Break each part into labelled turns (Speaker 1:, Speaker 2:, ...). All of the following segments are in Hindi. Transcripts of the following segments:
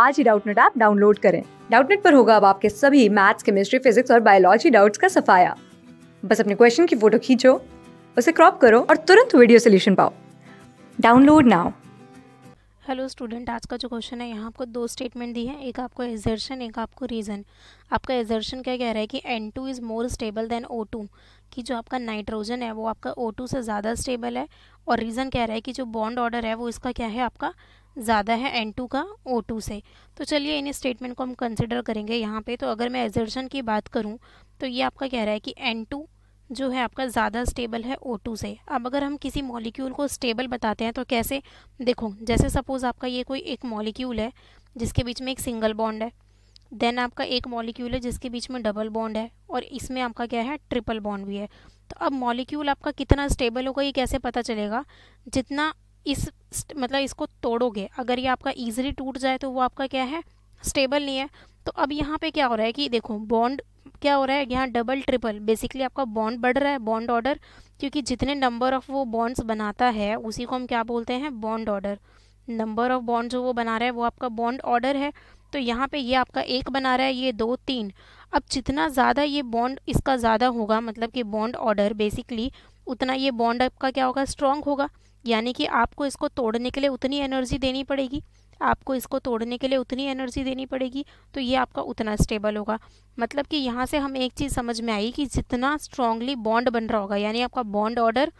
Speaker 1: आज ही डाउटनेट ऐप डाउनलोड करें डाउटनेट पर होगा अब आपके सभी मैथ्स केमिस्ट्री फिजिक्स और बायोलॉजी डाउट्स का सफाया बस अपने क्वेश्चन की फोटो खींचो उसे क्रॉप करो और तुरंत वीडियो सोल्यूशन पाओ डाउनलोड नाउ हेलो स्टूडेंट आज का जो क्वेश्चन है यहाँ आपको दो स्टेटमेंट दी है एक आपको एजर्शन एक आपको रीज़न आपका एजर्शन क्या कह रहा है कि N two is more stable than O two कि जो आपका नाइट्रोजन है वो आपका ओ टू से ज़्यादा स्टेबल है और रीज़न कह रहा है कि जो बॉन्ड ऑर्डर है वो इसका क्या है आपका ज़्यादा है एन टू का ओ टू से तो चलिए इन स्टेटमेंट को हम कंसिडर करेंगे यहाँ पे तो अगर मैं एजर्शन की बात करूँ तो ये आपका कह रहा है कि एन टू जो है आपका ज़्यादा स्टेबल है ओ टू से अब अगर हम किसी मॉलिक्यूल को स्टेबल बताते हैं तो कैसे देखो जैसे सपोज़ आपका ये कोई एक मॉलिक्यूल है जिसके बीच में एक सिंगल बॉन्ड है देन आपका एक मॉलिक्यूल है जिसके बीच में डबल बॉन्ड है और इसमें आपका क्या है ट्रिपल बॉन्ड भी है तो अब मॉलिक्यूल आपका कितना स्टेबल होगा ये कैसे पता चलेगा जितना इस मतलब इसको तोड़ोगे अगर ये आपका ईजिली टूट जाए तो वो आपका क्या है स्टेबल नहीं है तो अब यहाँ पे क्या हो रहा है कि देखो बॉन्ड क्या हो रहा है यहाँ डबल ट्रिपल बेसिकली आपका बॉन्ड बढ़ रहा है बॉन्ड ऑर्डर क्योंकि जितने नंबर ऑफ़ वो बॉन्ड्स बनाता है उसी को हम क्या बोलते हैं bond order number of bond जो वो बना रहा है वो आपका बॉन्ड ऑर्डर है तो यहाँ पे ये आपका एक बना रहा है ये दो तीन अब जितना ज़्यादा ये बॉन्ड इसका ज़्यादा होगा मतलब कि बॉन्ड ऑर्डर बेसिकली उतना ये बॉन्ड आपका क्या होगा स्ट्रॉन्ग होगा यानी कि आपको इसको तोड़ने के लिए उतनी एनर्जी देनी पड़ेगी आपको इसको तोड़ने के लिए उतनी एनर्जी देनी पड़ेगी तो ये आपका उतना स्टेबल होगा मतलब कि यहाँ से हम एक चीज़ समझ में आई कि जितना स्ट्रांगली बॉन्ड बन रहा होगा यानी आपका बॉन्ड ऑर्डर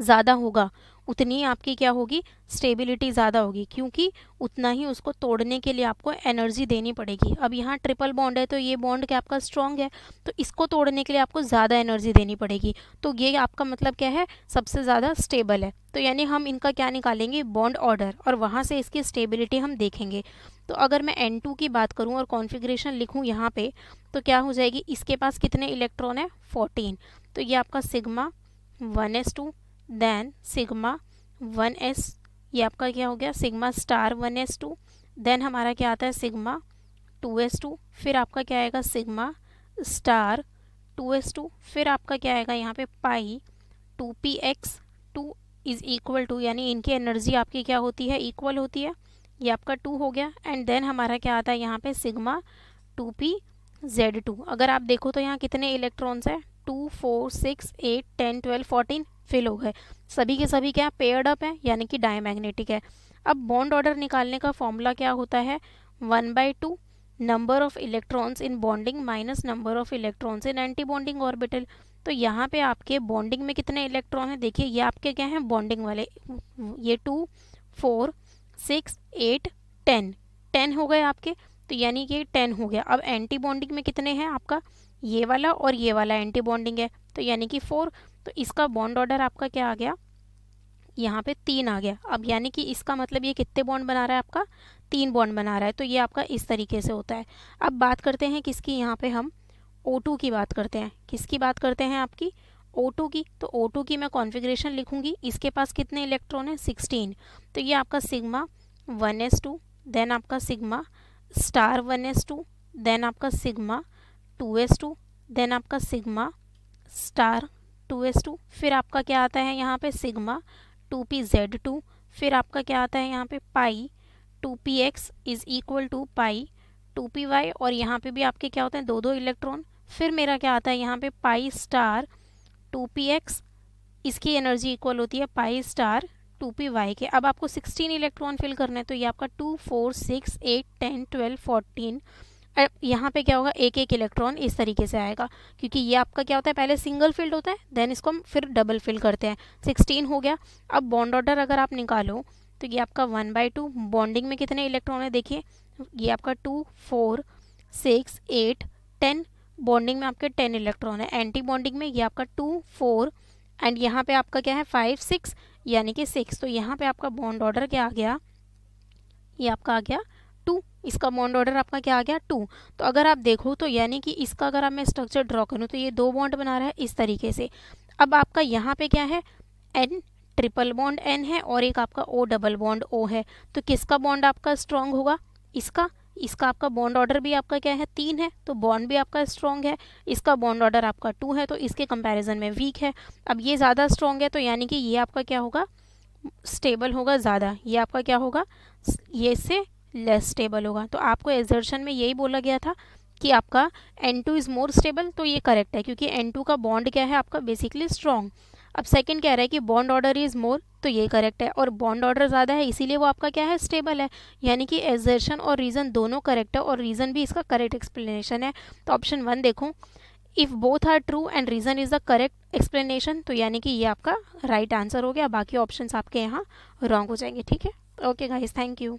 Speaker 1: ज़्यादा होगा उतनी आपकी क्या होगी स्टेबिलिटी ज़्यादा होगी क्योंकि उतना ही उसको तोड़ने के लिए आपको एनर्जी देनी पड़ेगी अब यहाँ ट्रिपल बॉन्ड है तो ये बॉन्ड क्या आपका स्ट्रॉन्ग है तो इसको तोड़ने के लिए आपको ज़्यादा एनर्जी देनी पड़ेगी तो ये आपका मतलब क्या है सबसे ज़्यादा स्टेबल है तो यानी हम इनका क्या निकालेंगे बॉन्ड ऑर्डर और वहाँ से इसकी स्टेबिलिटी हम देखेंगे तो अगर मैं एन की बात करूँ और कॉन्फिग्रेशन लिखूँ यहाँ पर तो क्या हो जाएगी इसके पास कितने इलेक्ट्रॉन है फोर्टीन तो ये आपका sigma one then sigma one S ये आपका क्या हो गया sigma star one S two then हमारा क्या आता है सिग्मा टू एस टू फिर आपका क्या आएगा sigma star two S two फिर आपका क्या आएगा यहाँ पे pi two P X two is equal to यानी इनकी एनर्जी आपकी क्या होती है इक्वल होती है ये आपका टू हो गया एंड देन हमारा क्या आता है यहाँ पे sigma two P Z two अगर आप देखो तो यहाँ कितने इलेक्ट्रॉन्स हैं two four six eight ten twelve fourteen fill हो गए सभी के सभी क्या पेयर्ड अप है यानी कि डायमैग्नेटिक है अब बॉन्ड ऑर्डर निकालने का फॉर्मूला क्या होता है one by two number of electrons in bonding minus number of electrons in anti bonding orbital तो यहाँ पे आपके बॉन्डिंग में कितने इलेक्ट्रॉन हैं देखिए ये आपके क्या हैं बॉन्डिंग वाले ये two four six eight ten ten हो गए आपके तो यानी कि टेन हो गया अब एंटी बॉन्डिंग में कितने हैं आपका ये वाला और ये वाला एंटी बॉन्डिंग है तो यानी कि फोर तो इसका बॉन्ड ऑर्डर आपका क्या आ गया यहाँ पे तीन आ गया अब यानी कि इसका मतलब ये कितने बॉन्ड बना रहा है आपका तीन बॉन्ड बना रहा है तो ये आपका इस तरीके से होता है अब बात करते हैं किसकी यहाँ पे हम O2 की बात करते हैं किसकी बात करते हैं आपकी O2 की तो O2 की मैं कॉन्फ़िगरेशन लिखूँगी इसके पास कितने इलेक्ट्रॉन है सिक्सटीन तो ये आपका सिग्मा टू देन आपका सिग्मा स्टार टू देन आपका सिग्मा टू देन आपका sigma star two S two फिर आपका क्या आता है यहाँ पे sigma two P Z two फिर आपका क्या आता है यहाँ पे pi two P X is equal to pi two P Y और यहाँ पे भी आपके क्या होते हैं दो दो इलेक्ट्रॉन फिर मेरा क्या आता है यहाँ पे pi star two P X इसकी एनर्जी इक्वल होती है pi star two P Y के अब आपको सिक्सटीन इलेक्ट्रॉन फिल करने हैं तो ये आपका two four six eight ten twelve fourteen यहाँ पे क्या होगा एक एक इलेक्ट्रॉन इस तरीके से आएगा क्योंकि ये आपका क्या होता है पहले सिंगल फील्ड होता है देन इसको हम फिर डबल फिल करते हैं सिक्सटीन हो गया अब बॉन्ड ऑर्डर अगर आप निकालो तो ये आपका वन बाई टू बॉन्डिंग में कितने इलेक्ट्रॉन है देखिए ये आपका two four six eight ten bonding में आपके टेन इलेक्ट्रॉन है एंटी बॉन्डिंग में ये आपका टू फोर एंड यहाँ पे आपका क्या है फाइव सिक्स यानी कि सिक्स तो यहाँ पे आपका बॉन्ड ऑर्डर क्या आ गया ये आपका आ गया टू इसका बॉन्ड ऑर्डर आपका क्या आ गया टू तो अगर आप देखो तो यानी कि इसका अगर आप मैं स्ट्रक्चर ड्रॉ करूँ तो ये दो बॉन्ड बना रहा है इस तरीके से अब आपका यहाँ पे क्या है एन ट्रिपल बॉन्ड एन है और एक आपका ओ डबल बॉन्ड ओ है तो किसका बॉन्ड आपका स्ट्रांग होगा इसका इसका आपका बॉन्ड ऑर्डर भी आपका क्या है तीन है तो बॉन्ड भी आपका स्ट्रॉन्ग है इसका बॉन्ड ऑर्डर आपका टू है तो इसके कंपैरिजन में वीक है अब ये ज़्यादा स्ट्रॉन्ग है तो यानी कि ये आपका क्या होगा स्टेबल होगा ज़्यादा ये आपका क्या होगा ये इससे लेस स्टेबल होगा तो आपको एजर्शन में यही बोला गया था कि आपका N two is more stable तो ये करेक्ट है क्योंकि एन टू का बॉन्ड क्या है आपका बेसिकली स्ट्रॉन्ग अब सेकंड कह रहा है कि बॉन्ड ऑर्डर इज़ मोर तो ये करेक्ट है और बॉन्ड ऑर्डर ज़्यादा है इसीलिए वो आपका क्या है स्टेबल है यानी कि एजर्शन और रीज़न दोनों करेक्ट है और रीज़न भी इसका करेक्ट एक्सप्लेनेशन है तो ऑप्शन वन देखूँ if both are true and reason is the correct explanation तो यानी कि ये आपका राइट right आंसर हो गया बाकी ऑप्शन आपके यहाँ रॉन्ग हो जाएंगे ठीक है ओके गाइज थैंक यू